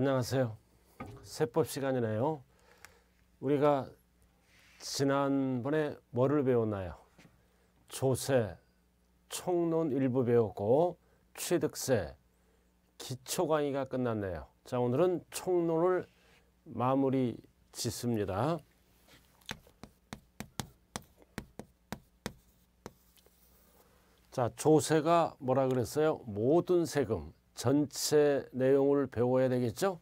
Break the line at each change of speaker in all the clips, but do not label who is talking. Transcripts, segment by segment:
안녕하세요. 세법 시간이네요. 우리가 지난번에 뭐를 배웠나요? 조세, 총론 일부 배웠고 취득세, 기초 강의가 끝났네요. 자 오늘은 총론을 마무리 짓습니다. 자 조세가 뭐라 그랬어요? 모든 세금 전체 내용을 배워야 되겠죠?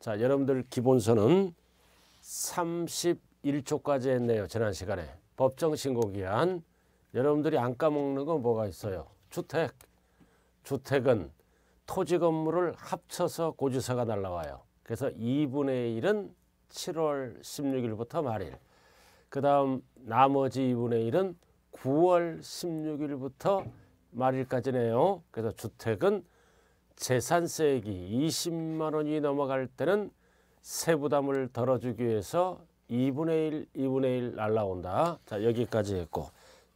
자, 여러분들 기본서는 31초까지 했네요. 지난 시간에. 법정 신고기한. 여러분들이 안 까먹는 건 뭐가 있어요? 주택. 주택은 토지 건물을 합쳐서 고지서가 날라와요. 그래서 2분의 1은 7월 16일부터 말일. 그 다음 나머지 2분의 1은 9월 16일부터 말일까지네요. 그래서 주택은 재산세액이 20만 원이 넘어갈 때는 세부담을 덜어주기 위해서 2분의 1, 2분의 1 날라온다. 자 여기까지 했고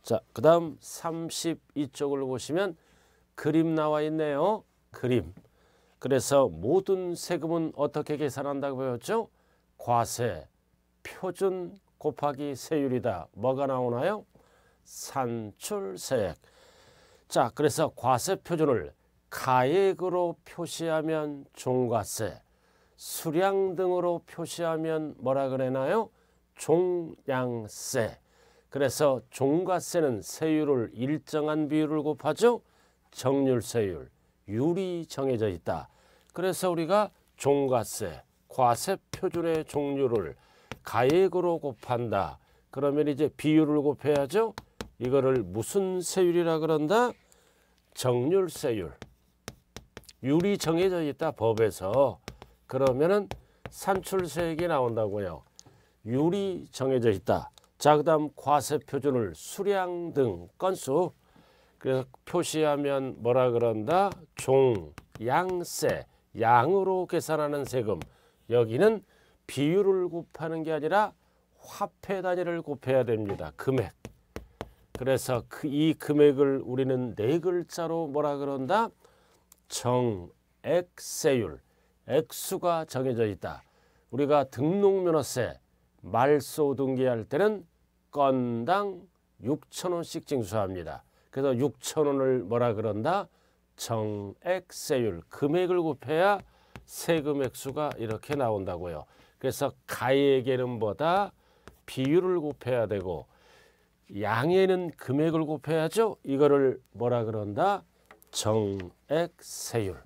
자그 다음 32쪽을 보시면 그림 나와 있네요. 그림. 그래서 모든 세금은 어떻게 계산한다고 배웠죠? 과세, 표준 곱하기 세율이다. 뭐가 나오나요? 산출세액. 자 그래서 과세 표준을 가액으로 표시하면 종과세, 수량 등으로 표시하면 뭐라 그래나요? 종량세. 그래서 종과세는 세율을 일정한 비율을 곱하죠. 정률세율, 율이 정해져 있다. 그래서 우리가 종과세, 과세 표준의 종류를 가액으로 곱한다. 그러면 이제 비율을 곱해야죠. 이거를 무슨 세율이라 그런다? 정률세율. 율이 정해져 있다 법에서 그러면은 산출세액이 나온다고요. 율이 정해져 있다. 자 그다음 과세 표준을 수량 등 건수 그래서 표시하면 뭐라 그런다 종양세 양으로 계산하는 세금 여기는 비율을 곱하는 게 아니라 화폐 단위를 곱해야 됩니다. 금액. 그래서 그이 금액을 우리는 네 글자로 뭐라 그런다? 정액세율, 액수가 정해져 있다. 우리가 등록면허세, 말소 등기할 때는 건당 6천원씩 징수합니다. 그래서 6천원을 뭐라 그런다? 정액세율, 금액을 곱해야 세금 액수가 이렇게 나온다고요. 그래서 가에는 뭐다? 비율을 곱해야 되고 양에는 금액을 곱해야죠. 이거를 뭐라 그런다? 정액 세율.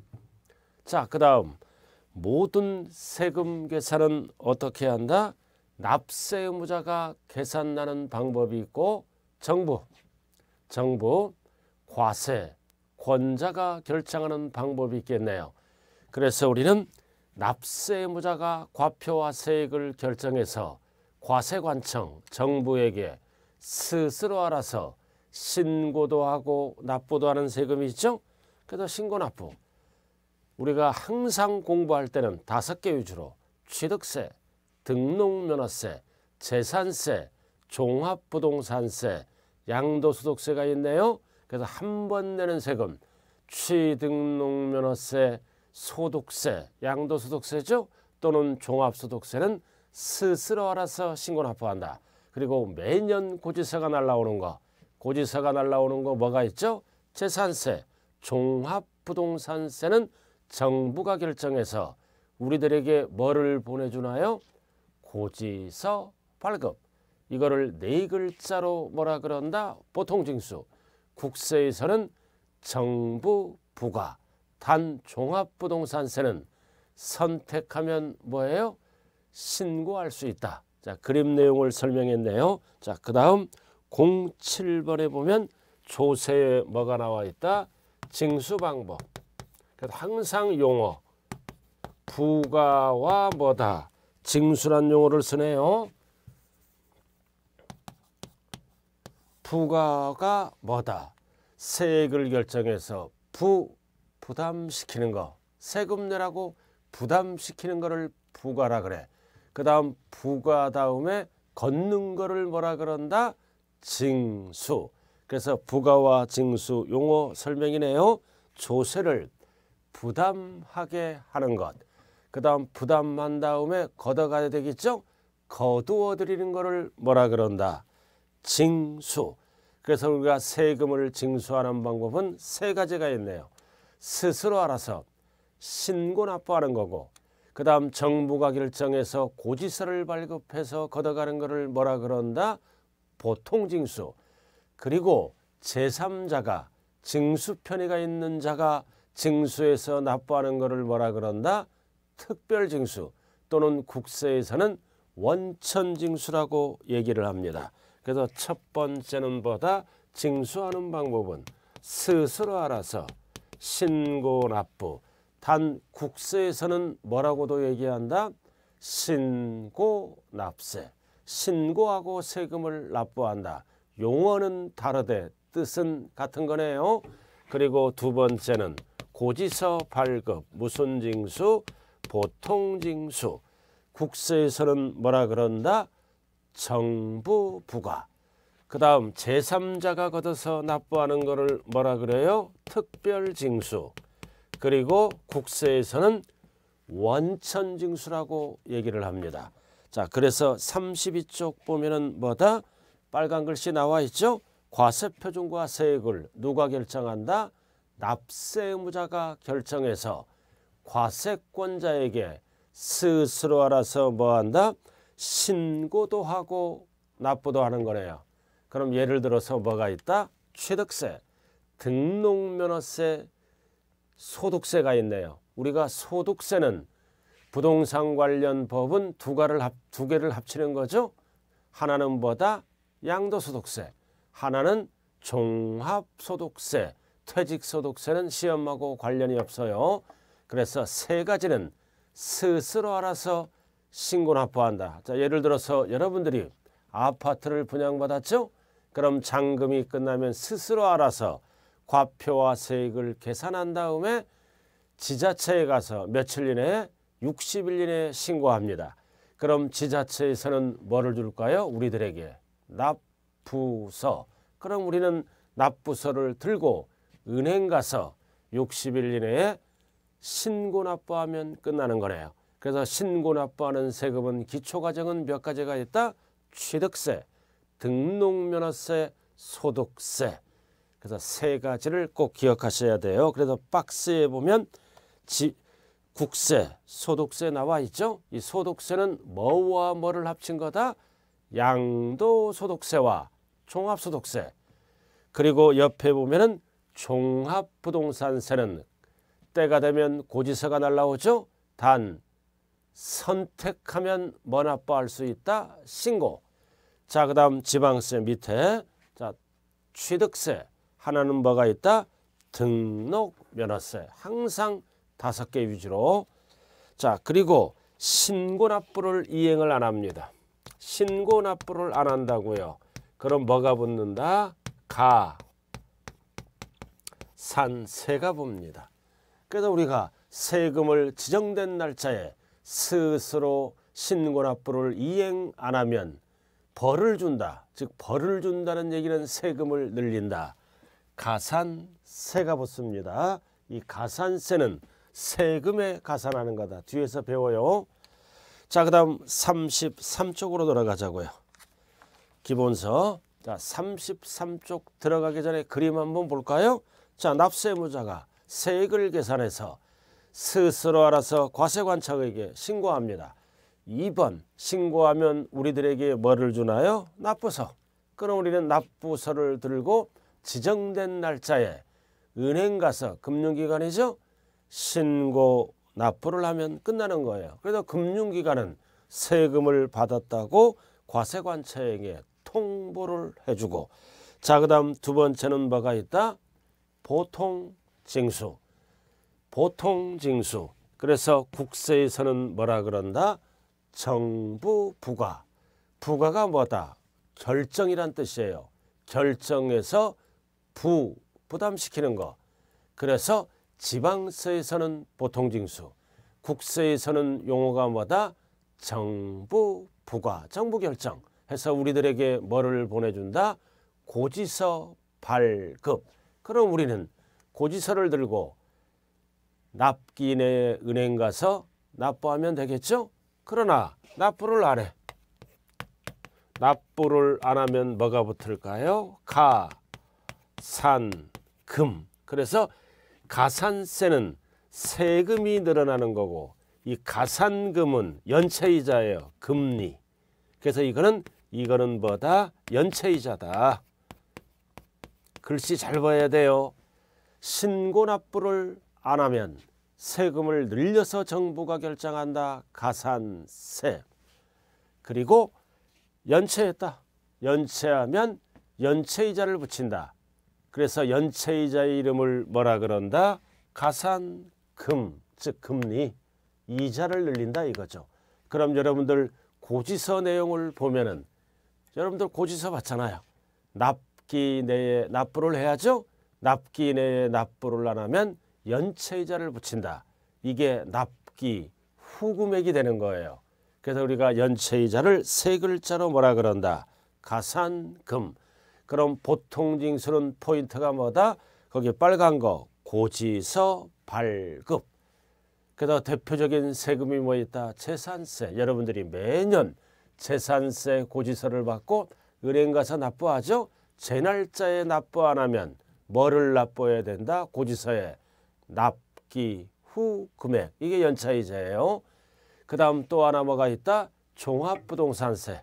자, 그 다음 모든 세금 계산은 어떻게 한다? 납세 의무자가 계산하는 방법이 있고 정부, 정부, 과세, 권자가 결정하는 방법이 있겠네요. 그래서 우리는 납세 의무자가 과표와 세액을 결정해서 과세관청 정부에게 스스로 알아서 신고도 하고 납부도 하는 세금이 있죠. 그래서 신고 납부. 우리가 항상 공부할 때는 다섯 개 위주로 취득세, 등록면허세, 재산세, 종합부동산세, 양도소득세가 있네요. 그래서 한 번 내는 세금, 취등록면허세, 소득세, 양도소득세죠. 또는 종합소득세는 스스로 알아서 신고 납부한다. 그리고 매년 고지서가 날라오는 거 고지서가 날라오는 거 뭐가 있죠? 재산세, 종합부동산세는 정부가 결정해서 우리들에게 뭐를 보내주나요? 고지서 발급. 이거를 네 글자로 뭐라 그런다? 보통징수. 국세에서는 정부 부과. 단 종합부동산세는 선택하면 뭐예요? 신고할 수 있다. 자, 그림 내용을 설명했네요. 자, 그 다음 07번에 보면 조세에 뭐가 나와 있다? 징수 방법. 그래서 항상 용어 부가와 뭐다 징수란 용어를 쓰네요. 부가가 뭐다 세액을 결정해서 부 부담시키는 거 세금 내라고 부담시키는 거를 부가라 그래. 그 다음 부가 다음에 걷는 거를 뭐라 그런다? 징수. 그래서 부가와 징수 용어 설명이네요. 조세를 부담하게 하는 것. 그 다음 부담한 다음에 걷어가야 되겠죠? 거두어 드리는 것을 뭐라 그런다? 징수. 그래서 우리가 세금을 징수하는 방법은 세 가지가 있네요. 스스로 알아서 신고 납부하는 거고 그 다음 정부가 결정해서 고지서를 발급해서 걷어가는 것을 뭐라 그런다? 보통 징수 그리고 제3자가 징수 편의가 있는 자가 징수에서 납부하는 것을 뭐라 그런다? 특별 징수 또는 국세에서는 원천 징수라고 얘기를 합니다. 그래서 첫 번째는 보다 징수하는 방법은 스스로 알아서 신고 납부 단 국세에서는 뭐라고도 얘기한다? 신고 납세 신고하고 세금을 납부한다. 용어는 다르되 뜻은 같은 거네요. 그리고 두 번째는 고지서 발급, 무슨 징수, 보통 징수. 국세에서는 뭐라 그런다? 정부 부과. 그 다음 제3자가 걷어서 납부하는 것을 뭐라 그래요? 특별징수. 그리고 국세에서는 원천징수라고 얘기를 합니다. 자 그래서 32쪽 보면은 뭐다 빨간 글씨 나와 있죠. 과세 표준과 세액을 누가 결정한다? 납세 의무자가 결정해서 과세권자에게 스스로 알아서 뭐한다? 신고도 하고 납부도 하는 거네요. 그럼 예를 들어서 뭐가 있다? 취득세, 등록면허세, 소득세가 있네요. 우리가 소득세는 부동산 관련 법은 두 개를, 합, 두 개를 합치는 거죠. 하나는 뭐다? 양도소득세. 하나는 종합소득세. 퇴직소득세는 시험하고 관련이 없어요. 그래서 세 가지는 스스로 알아서 신고를 확보한다. 자, 예를 들어서 여러분들이 아파트를 분양받았죠? 그럼 잔금이 끝나면 스스로 알아서 과표와 세액을 계산한 다음에 지자체에 가서 며칠 이내에 60일 이내에 신고합니다. 그럼 지자체에서는 뭐를 줄까요? 우리들에게 납부서. 그럼 우리는 납부서를 들고 은행 가서 60일 이내에 신고 납부하면 끝나는 거네요. 그래서 신고 납부하는 세금은 기초과정은 몇 가지가 있다? 취득세, 등록면허세, 소득세. 그래서 세 가지를 꼭 기억하셔야 돼요. 그래서 박스에 보면 지, 국세, 소득세 나와 있죠? 이 소득세는 뭐와 뭐를 합친 거다? 양도소득세와 종합소득세. 그리고 옆에 보면은 종합부동산세는 때가 되면 고지서가 날라오죠? 단 선택하면 먼 아빠할 수 있다. 신고. 자, 그 다음 지방세 밑에 자 취득세 하나는 뭐가 있다? 등록면허세. 항상 다섯 개 위주로 자 그리고 신고납부를 이행을 안 합니다. 신고납부를 안 한다고요. 그럼 뭐가 붙는다? 가, 산, 세가 봅니다. 그래서 우리가 세금을 지정된 날짜에 스스로 신고납부를 이행 안 하면 벌을 준다. 즉 벌을 준다는 얘기는 세금을 늘린다. 가산세가 붙습니다. 이 가산세는 세금에 가산하는 거다. 뒤에서 배워요. 자, 그 다음 33쪽으로 돌아가자고요. 기본서. 자, 33쪽 들어가기 전에 그림 한번 볼까요? 자, 납세무자가 세액을 계산해서 스스로 알아서 과세관청에게 신고합니다. 2번 신고하면 우리들에게 뭐를 주나요? 납부서. 그럼 우리는 납부서를 들고 지정된 날짜에 은행 가서 금융기관이죠. 신고 납부를 하면 끝나는 거예요. 그래서 금융기관은 세금을 받았다고 과세관청에 통보를 해주고 자 그다음 두 번째는 뭐가 있다? 보통 징수. 보통 징수. 그래서 국세에서는 뭐라 그런다? 정부 부과. 부과가 뭐다? 결정이란 뜻이에요. 결정에서 부 부담시키는 거. 그래서 지방서에서는 보통징수, 국서에서는 용어가마다 정부 부과, 정부 결정 해서 우리들에게 뭐를 보내준다? 고지서 발급. 그럼 우리는 고지서를 들고 납기인의 은행 가서 납부하면 되겠죠? 그러나 납부를 안 해. 납부를 안 하면 뭐가 붙을까요? 가, 산, 금. 그래서 가산세는 세금이 늘어나는 거고 이 가산금은 연체이자예요. 금리. 그래서 이거는 이거는 뭐다? 연체이자다. 글씨 잘 봐야 돼요. 신고 납부를 안 하면 세금을 늘려서 정부가 결정한다. 가산세. 그리고 연체했다. 연체하면 연체이자를 붙인다. 그래서 연체이자의 이름을 뭐라 그런다? 가산금, 즉 금리, 이자를 늘린다 이거죠. 그럼 여러분들 고지서 내용을 보면은 여러분들 고지서 봤잖아요. 납기 내에 납부를 해야죠. 납기 내에 납부를 안 하면 연체이자를 붙인다. 이게 납기 후금액이 되는 거예요. 그래서 우리가 연체이자를 세 글자로 뭐라 그런다. 가산금. 그럼 보통징수는 포인트가 뭐다? 거기 빨간 거 고지서 발급. 그다음 대표적인 세금이 뭐 있다? 재산세. 여러분들이 매년 재산세 고지서를 받고 은행 가서 납부하죠. 제 날짜에 납부 안 하면 뭐를 납부해야 된다? 고지서에 납기 후 금액. 이게 연차이자예요. 그 다음 또 하나 뭐가 있다? 종합부동산세.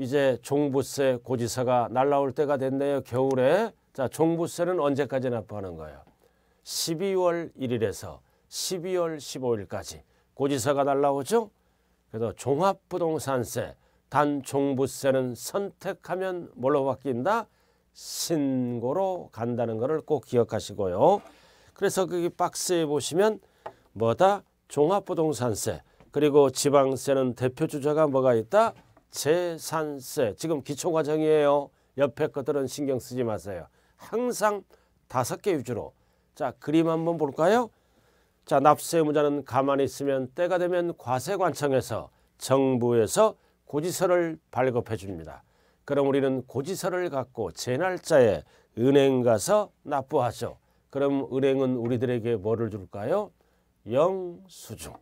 이제 종부세 고지서가 날라올 때가 됐네요. 겨울에. 자, 종부세는 언제까지 납부하는 거예요? 12월 1일에서 12월 15일까지 고지서가 날라오죠. 그래서 종합부동산세, 단종부세는 선택하면 뭘로 바뀐다? 신고로 간다는 것을 꼭 기억하시고요. 그래서 거기 그 박스에 보시면 뭐다? 종합부동산세 그리고 지방세는 대표주자가 뭐가 있다? 재산세 지금 기초과정이에요. 옆에 것들은 신경 쓰지 마세요. 항상 다섯 개 위주로 자 그림 한번 볼까요? 자 납세 의무자는 가만히 있으면 때가 되면 과세관청에서 정부에서 고지서를 발급해 줍니다. 그럼 우리는 고지서를 갖고 제 날짜에 은행 가서 납부하죠. 그럼 은행은 우리들에게 뭐를 줄까요? 영수증.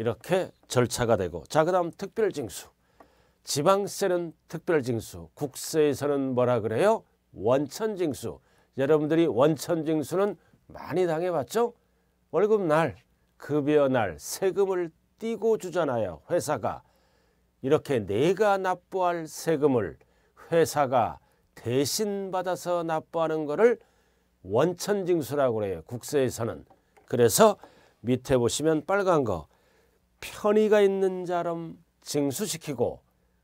이렇게 절차가 되고 자그 다음 특별징수 지방세는 특별징수 국세에서는 뭐라 그래요? 원천징수 여러분들이 원천징수는 많이 당해봤죠? 월급날 급여날 세금을 띄고 주잖아요 회사가 이렇게 내가 납부할 세금을 회사가 대신 받아서 납부하는 거를 원천징수라고 그래요 국세에서는 그래서 밑에 보시면 빨간 거 편의가 있는 자럼 징수시키고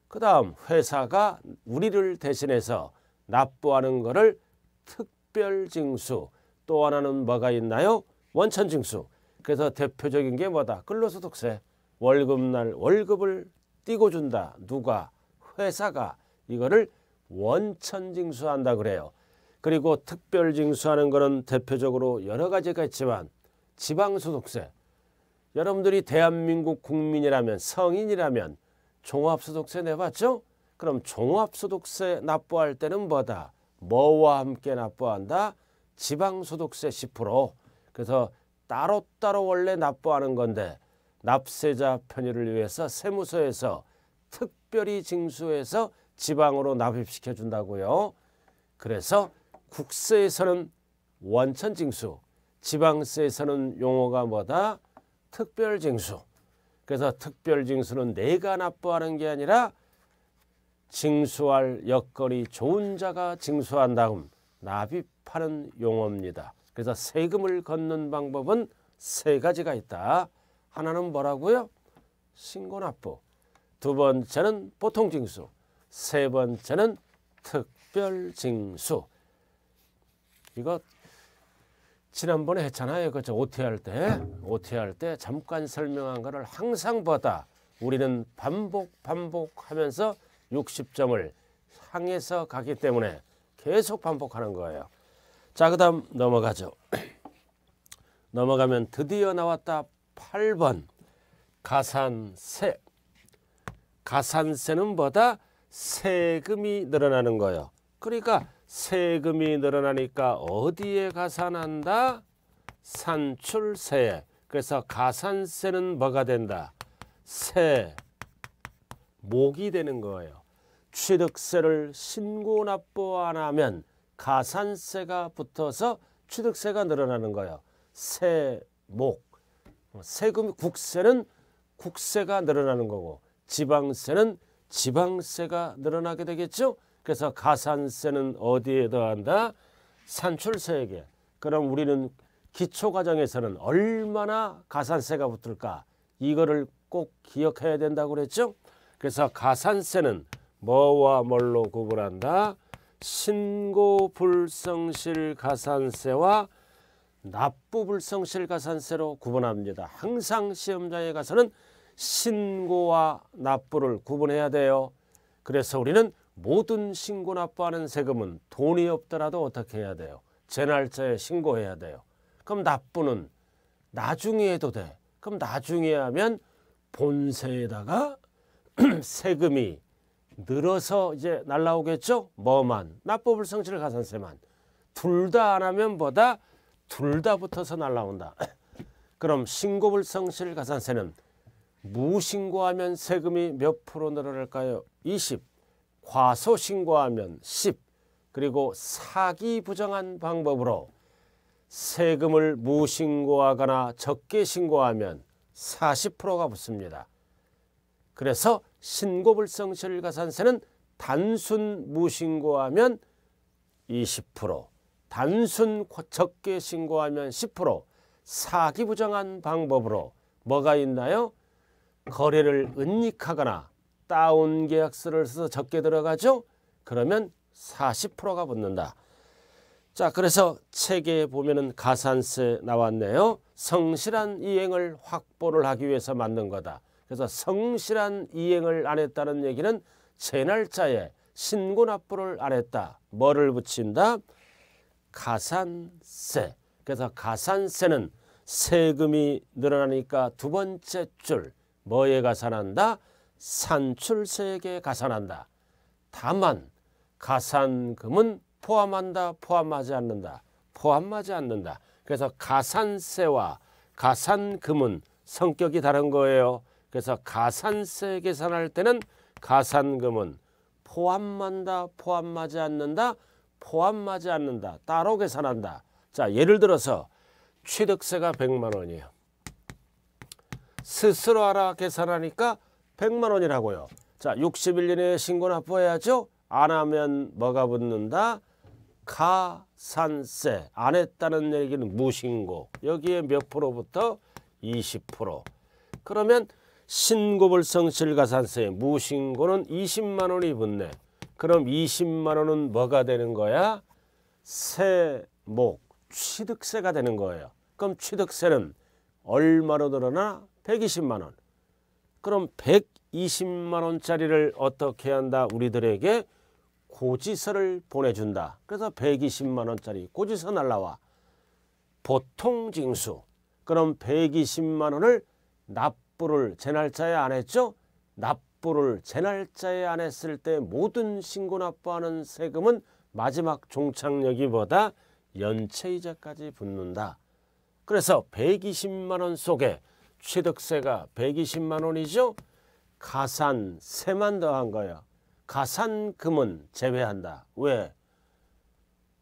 그 다음 회사가 우리를 대신해서 납부하는 것을 특별징수 또 하나는 뭐가 있나요? 원천징수 그래서 대표적인 게 뭐다? 근로소득세 월급날 월급을 띄고 준다 누가? 회사가 이거를 원천징수한다 그래요 그리고 특별징수하는 거는 대표적으로 여러 가지가 있지만 지방소득세 여러분들이 대한민국 국민이라면 성인이라면 종합소득세 내봤죠? 그럼 종합소득세 납부할 때는 뭐다? 뭐와 함께 납부한다? 지방소득세 10% 그래서 따로따로 원래 납부하는 건데 납세자 편의를 위해서 세무서에서 특별히 징수해서 지방으로 납입시켜 준다고요. 그래서 국세에서는 원천 징수, 지방세에서는 용어가 뭐다? 특별징수. 그래서 특별징수는 내가 납부하는 게 아니라 징수할 여건이 좋은 자가 징수한 다음 납입하는 용어입니다. 그래서 세금을 걷는 방법은 세 가지가 있다. 하나는 뭐라고요? 신고납부. 두 번째는 보통징수. 세 번째는 특별징수. 이거 지난번에 했잖아요. 그저 OT 할때 OT 할때 잠깐 설명한 거를 항상 보다 우리는 반복 반복하면서 60점을 향해서 가기 때문에 계속 반복하는 거예요. 자, 그다음 넘어가죠. 넘어가면 드디어 나왔다. 8번 가산세. 가산세는 뭐다? 세금이 늘어나는 거예요. 그러니까 세금이 늘어나니까 어디에 가산한다? 산출세. 그래서 가산세는 뭐가 된다? 세. 목이 되는 거예요. 취득세를 신고 납부 안 하면 가산세가 붙어서 취득세가 늘어나는 거예요. 세목. 세금 국세는 국세가 늘어나는 거고 지방세는 지방세가 늘어나게 되겠죠. 그래서 가산세는 어디에 더한다? 산출세에게. 그럼 우리는 기초과정에서는 얼마나 가산세가 붙을까? 이거를 꼭 기억해야 된다고 그랬죠? 그래서 가산세는 뭐와 뭘로 구분한다? 신고불성실 가산세와 납부불성실 가산세로 구분합니다. 항상 시험장에 가서는 신고와 납부를 구분해야 돼요. 그래서 우리는 모든 신고 납부하는 세금은 돈이 없더라도 어떻게 해야 돼요? 제 날짜에 신고해야 돼요. 그럼 납부는 나중에 해도 돼. 그럼 나중에 하면 본세에다가 세금이 늘어서 이제 날라오겠죠? 뭐만? 납부불성실 가산세만. 둘 다 안 하면 보다 둘 다 붙어서 날라온다. 그럼 신고불성실 가산세는 무신고하면 세금이 몇 프로 늘어날까요? 20. 과소 신고하면 10 그리고 사기 부정한 방법으로 세금을 무신고하거나 적게 신고하면 40%가 붙습니다. 그래서 신고불성 실가산세는 단순 무신고하면 20%, 단순 적게 신고하면 10%, 사기 부정한 방법으로 뭐가 있나요? 거래를 은닉하거나 다운 계약서를 써서 적게 들어가죠. 그러면 40%가 붙는다. 자 그래서 책에 보면은 가산세 나왔네요. 성실한 이행을 확보를 하기 위해서 만든 거다. 그래서 성실한 이행을 안 했다는 얘기는 재날짜에 신고 납부를 안 했다. 뭐를 붙인다? 가산세. 그래서 가산세는 세금이 늘어나니까 두 번째 줄 뭐에 가산한다? 산출세에게 가산한다. 다만 가산금은 포함한다 포함하지 않는다 포함하지 않는다. 그래서 가산세와 가산금은 성격이 다른 거예요. 그래서 가산세 계산할 때는 가산금은 포함한다 포함하지 않는다 포함하지 않는다 따로 계산한다. 자 예를 들어서 취득세가 100만 원이에요. 스스로 알아 계산하니까 100만 원이라고요. 자, 60일 에 신고 납부해야죠. 안 하면 뭐가 붙는다? 가산세. 안 했다는 얘기는 무신고. 여기에 몇 프로부터? 20%. 그러면 신고불성실가산세 무신고는 20만 원이 붙네. 그럼 20만 원은 뭐가 되는 거야? 세목 취득세가 되는 거예요. 그럼 취득세는 얼마로 늘어나? 120만 원. 그럼 120만 원짜리를 어떻게 한다 우리들에게 고지서를 보내준다. 그래서 120만 원짜리 고지서 날라와. 보통 징수. 그럼 120만 원을 납부를 제 날짜에 안 했죠? 납부를 제 날짜에 안 했을 때 모든 신고 납부하는 세금은 마지막 종착역이보다 연체이자까지 붙는다. 그래서 120만 원 속에 취득세가 120만 원이죠. 가산 세만 더한 거예요 가산금은 제외한다. 왜?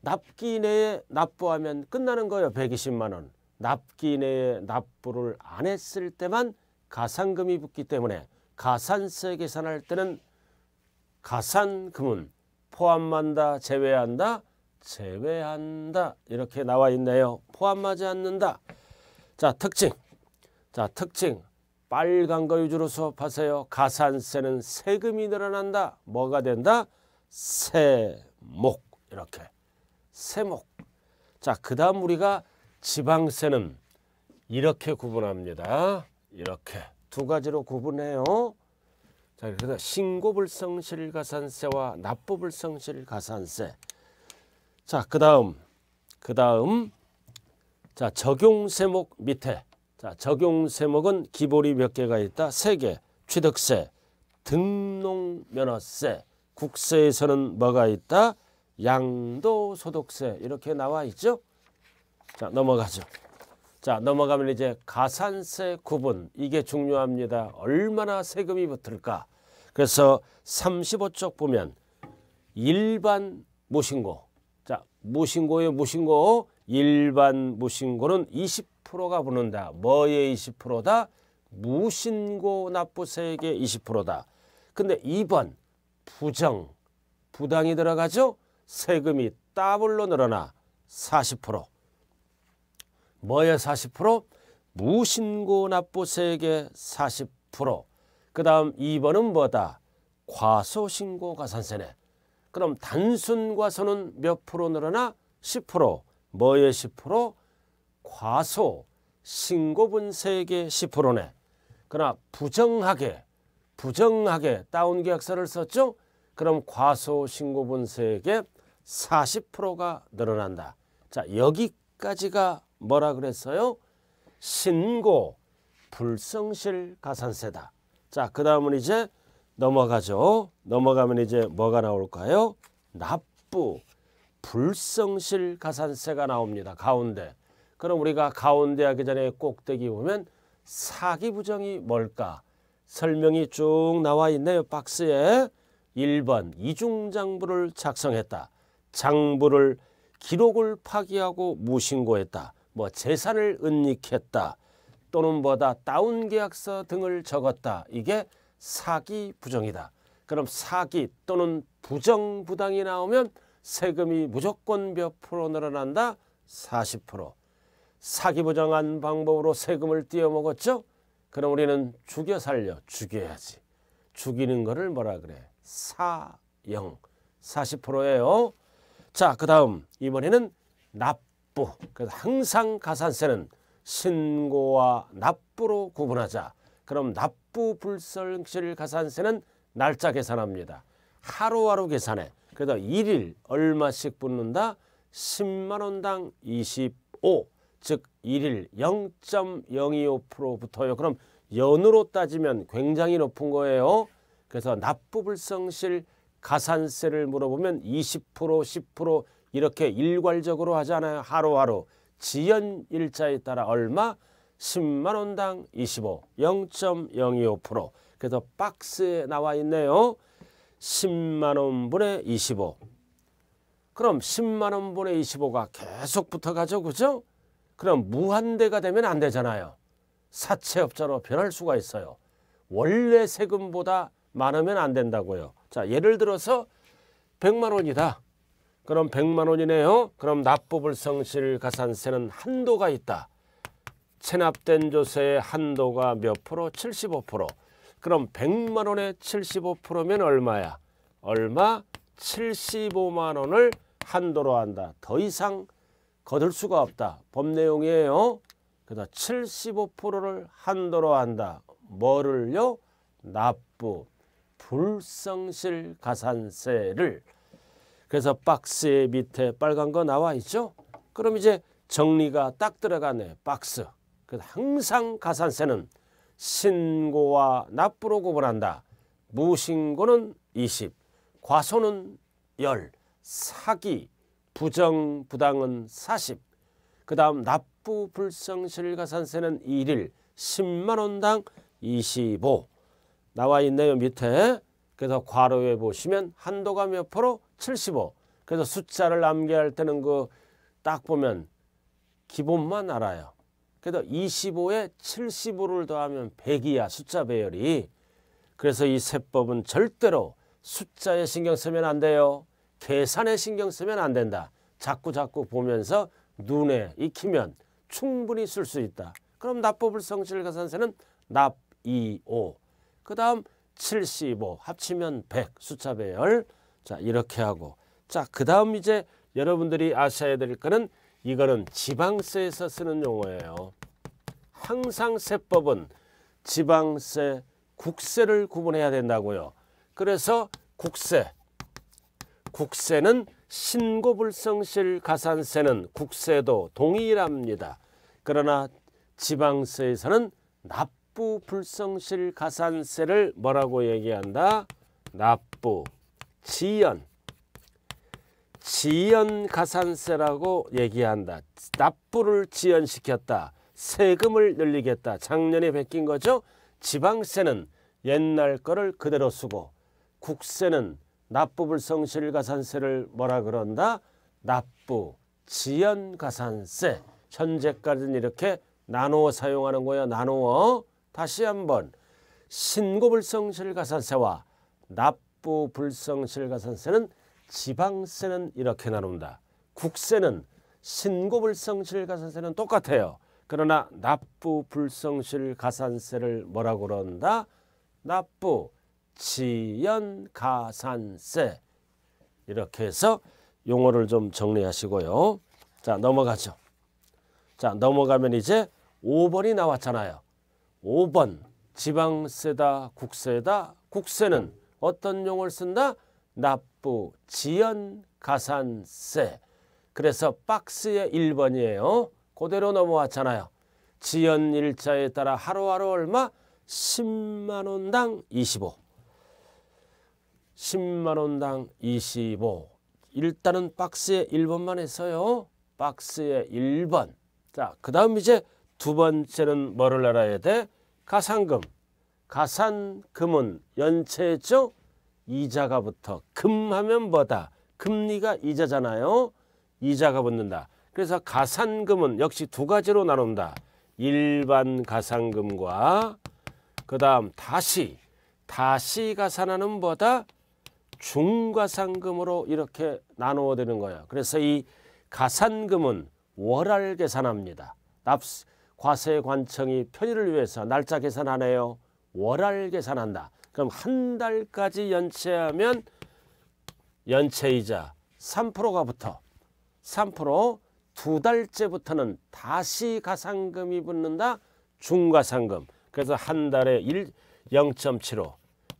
납기 내에 납부하면 끝나는 거예요. 120만 원. 납기 내에 납부를 안 했을 때만 가산금이 붙기 때문에 가산세 계산할 때는 가산금은 포함한다, 제외한다, 제외한다 이렇게 나와 있네요. 포함하지 않는다. 자, 특징. 자 특징 빨간 거 위주로 수업하세요. 가산세는 세금이 늘어난다. 뭐가 된다? 세목 이렇게 세목 자그 다음 우리가 지방세는 이렇게 구분합니다. 이렇게 두 가지로 구분해요. 자 그래서 신고불성실가산세와 납부불성실가산세 자그 다음 그 다음 자 적용세목 밑에 자, 적용 세목은 기본이 몇 개가 있다? 세개 취득세, 등록면허세, 국세에서는 뭐가 있다? 양도소득세 이렇게 나와 있죠. 자 넘어가죠. 자 넘어가면 이제 가산세 구분 이게 중요합니다. 얼마나 세금이 붙을까? 그래서 35쪽 보면 일반 무신고 자 무신고에 무신고 일반 무신고는 20%가 붙는다. 뭐의 20%다? 무신고 납부세액의 20%다. 근데 2번 부정, 부당이 들어가죠? 세금이 더블로 늘어나 40%. 뭐의 40%? 무신고 납부세액의 40%. 그 다음 2번은 뭐다? 과소신고 가산세네. 그럼 단순 과소는 몇 프로 늘어나? 10%. 뭐의 10% 과소 신고 분세액의 10%네. 그러나 부정하게 부정하게 다운 계약서를 썼죠. 그럼 과소 신고 분세액의 40%가 늘어난다. 자 여기까지가 뭐라 그랬어요? 신고 불성실 가산세다. 자그 다음은 이제 넘어가죠. 넘어가면 이제 뭐가 나올까요? 납부 불성실 가산세가 나옵니다. 가운데. 그럼 우리가 가운데 하기 전에 꼭대기 보면 사기부정이 뭘까? 설명이 쭉 나와 있네요. 박스에 1번 이중장부를 작성했다. 장부를 기록을 파기하고 무신고했다. 뭐 재산을 은닉했다. 또는 뭐다 다운계약서 등을 적었다. 이게 사기부정이다. 그럼 사기 또는 부정부당이 나오면 세금이 무조건 몇 프로 늘어난다? 40% 사기 부정한 방법으로 세금을 띄어먹었죠? 그럼 우리는 죽여 살려 죽여야지. 죽이는 거를 뭐라 그래? 사형 40%예요. 자, 그 다음 이번에는 납부. 그래서 항상 가산세는 신고와 납부로 구분하자. 그럼 납부 불성실 가산세는 날짜 계산합니다. 하루하루 계산해. 그래서 1일 얼마씩 붙는다? 10만원당 25, 즉 1일 0.025% 붙어요. 그럼 연으로 따지면 굉장히 높은 거예요. 그래서 납부불성실 가산세를 물어보면 20% 10% 이렇게 일괄적으로 하잖아요. 하루하루 지연 일자에 따라 얼마? 10만원당 25, 0.025% 그래서 박스에 나와 있네요. 10만 원분의 25. 그럼 10만 원분의 25가 계속 붙어가죠. 그죠? 그럼 무한대가 되면 안 되잖아요. 사채업자로 변할 수가 있어요. 원래 세금보다 많으면 안 된다고요. 자, 예를 들어서 100만 원이다. 그럼 100만 원이네요. 그럼 납부불 성실 가산세는 한도가 있다. 체납된 조세의 한도가 몇 프로? 75%. 그럼 100만 원의 75%면 얼마야? 얼마? 75만 원을 한도로 한다. 더 이상 거둘 수가 없다. 법 내용이에요. 그래서 75%를 한도로 한다. 뭐를요? 납부, 불성실 가산세를. 그래서 박스의 밑에 빨간 거 나와 있죠? 그럼 이제 정리가 딱 들어가네. 박스. 그래서 항상 가산세는 신고와 납부로 구분한다. 무신고는 20, 과소는 10, 사기, 부정, 부당은 40, 그 다음 납부, 불성, 실가산세는 1일, 10만원당 25 나와 있네요 밑에 그래서 괄호에 보시면 한도가 몇 프로? 75 그래서 숫자를 암기할 때는 그 딱 보면 기본만 알아요 그래서 25에 75를 더하면 100이야 숫자 배열이. 그래서 이 세법은 절대로 숫자에 신경 쓰면 안 돼요. 계산에 신경 쓰면 안 된다. 자꾸 자꾸 보면서 눈에 익히면 충분히 쓸 수 있다. 그럼 납법을 성실가산세는납 2, 5. 그 다음 75 합치면 100 숫자 배열. 자 이렇게 하고 자그 다음 이제 여러분들이 아셔야 될 거는 이거는 지방세에서 쓰는 용어예요. 항상 세법은 지방세, 국세를 구분해야 된다고요. 그래서 국세, 국세는 신고불성실 가산세는 국세도 동일합니다. 그러나 지방세에서는 납부 불성실 가산세를 뭐라고 얘기한다? 납부, 지연, 지연가산세라고 얘기한다. 납부를 지연시켰다. 세금을 늘리겠다. 작년에 베낀 거죠. 지방세는 옛날 거를 그대로 쓰고 국세는 납부불성실가산세를 뭐라 그런다? 납부, 지연가산세. 현재까지는 이렇게 나누어 사용하는 거야. 나누어. 다시 한번 신고불성실가산세와 납부불성실가산세는 지방세는 이렇게 나눈다. 국세는 신고불성실 가산세는 똑같아요. 그러나 납부 불성실 가산세를 뭐라고 그런다? 납부 지연 가산세 이렇게 해서 용어를 좀 정리하시고요. 자 넘어가죠. 자 넘어가면 이제 5번이 나왔잖아요. 5번 지방세다 국세다 국세는 어떤 용어를 쓴다? 납부, 지연, 가산세. 그래서 박스의 1번이에요. 그대로 넘어왔잖아요. 지연 일자에 따라 하루하루 얼마? 10만 원당 25. 10만 원당 25. 일단은 박스의 1번만 했어요. 박스의 1번. 자, 그다음 이제 두 번째는 뭐를 알아야 돼? 가산금. 가산금은 연체죠? 이자가 붙어 금하면 뭐다 금리가 이자잖아요 이자가 붙는다 그래서 가산금은 역시 두 가지로 나눈다 일반 가산금과 그 다음 다시 다시 가산하는 뭐다 중가산금으로 이렇게 나누어 되는 거예요 그래서 이 가산금은 월알 계산합니다 납세 과세 관청이 편의를 위해서 날짜 계산 안 해요 월알 계산한다 그럼 한 달까지 연체하면 연체이자 3%가 붙어 3%두 달째부터는 다시 가상금이 붙는다 중가상금 그래서 한 달에 1 0.75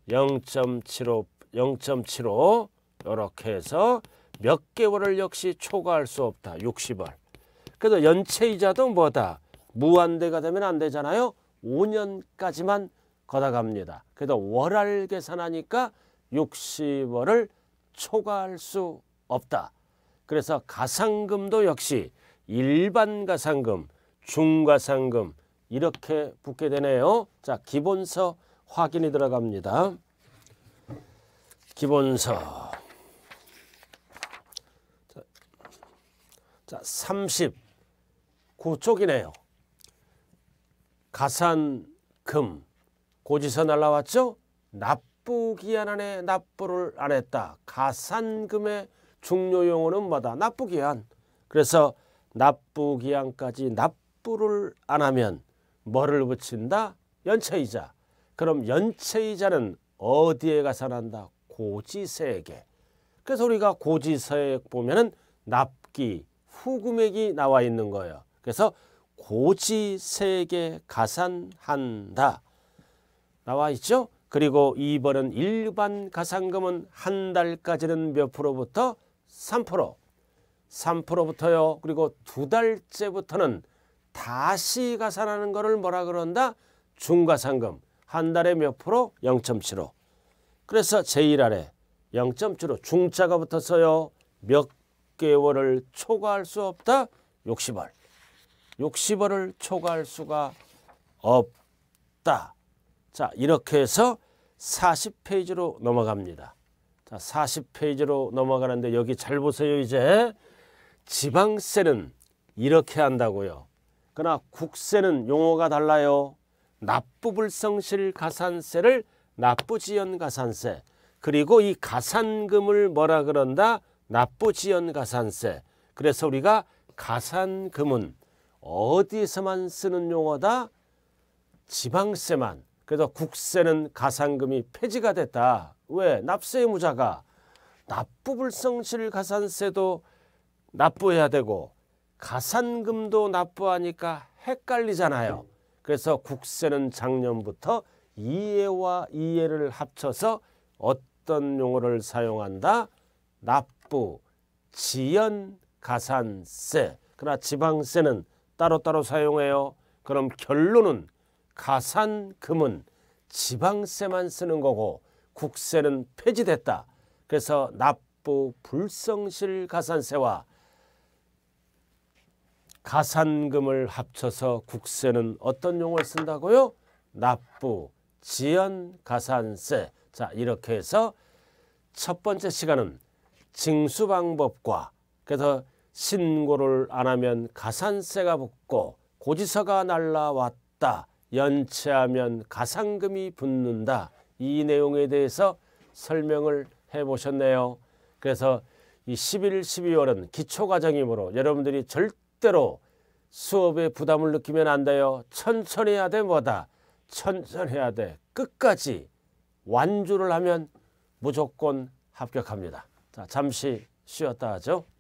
0.75 0.75 이렇게 해서 몇 개월을 역시 초과할 수 없다 60월 그래서 연체이자도 뭐다 무한대가 되면 안 되잖아요 5년까지만 걷어갑니다. 그래서 월알 계산하니까 60월을 초과할 수 없다. 그래서 가상금도 역시 일반 가상금, 중가상금 이렇게 붙게 되네요. 자, 기본서 확인이 들어갑니다. 기본서 자, 39쪽이네요. 가산금 고지서 날라왔죠? 납부기한 안에 납부를 안 했다. 가산금의 중요 용어는 뭐다? 납부기한. 그래서 납부기한까지 납부를 안 하면 뭐를 붙인다? 연체이자. 그럼 연체이자는 어디에 가산한다? 고지세에게. 그래서 우리가 고지서에 보면은 납기, 후금액이 나와 있는 거예요. 그래서 고지세에게 가산한다. 나와 있죠. 그리고 2번은 일반 가산금은 한 달까지는 몇 프로부터 3% 3%부터요. 그리고 두 달째부터는 다시 가산하는 거를 뭐라 그런다? 중가상금. 한 달에 몇 프로? 0.75. 그래서 제1알에 0.75 중자가 붙었어요. 몇 개월을 초과할 수 없다? 60월. 60월을 초과할 수가 없다. 자 이렇게 해서 40페이지로 넘어갑니다. 자 40페이지로 넘어가는데 여기 잘 보세요 이제 지방세는 이렇게 한다고요. 그러나 국세는 용어가 달라요. 납부불성실 가산세를 납부지연 가산세 그리고 이 가산금을 뭐라 그런다? 납부지연 가산세 그래서 우리가 가산금은 어디서만 쓰는 용어다? 지방세만 그래서 국세는 가산금이 폐지가 됐다. 왜? 납세의무자가 납부불성실 가산세도 납부해야 되고 가산금도 납부하니까 헷갈리잖아요. 그래서 국세는 작년부터 이해와 이해를 합쳐서 어떤 용어를 사용한다? 납부, 지연, 가산세. 그러나 지방세는 따로따로 사용해요. 그럼 결론은 가산 금은 지방세만 쓰는 거고 국세는 폐지됐다. 그래서 납부 불성실 가산세와 가산금을 합쳐서 국세는 어떤 용어를 쓴다고요? 납부 지연 가산세. 자, 이렇게 해서 첫 번째 시간은 징수 방법과 그래서 신고를 안 하면 가산세가 붙고 고지서가 날라왔다. 연체하면 가상금이 붙는다. 이 내용에 대해서 설명을 해 보셨네요. 그래서 이 11, 12월은 기초과정이므로 여러분들이 절대로 수업에 부담을 느끼면 안 돼요. 천천히 해야 돼 뭐다. 천천히 해야 돼. 끝까지 완주를 하면 무조건 합격합니다. 자, 잠시 쉬었다 하죠.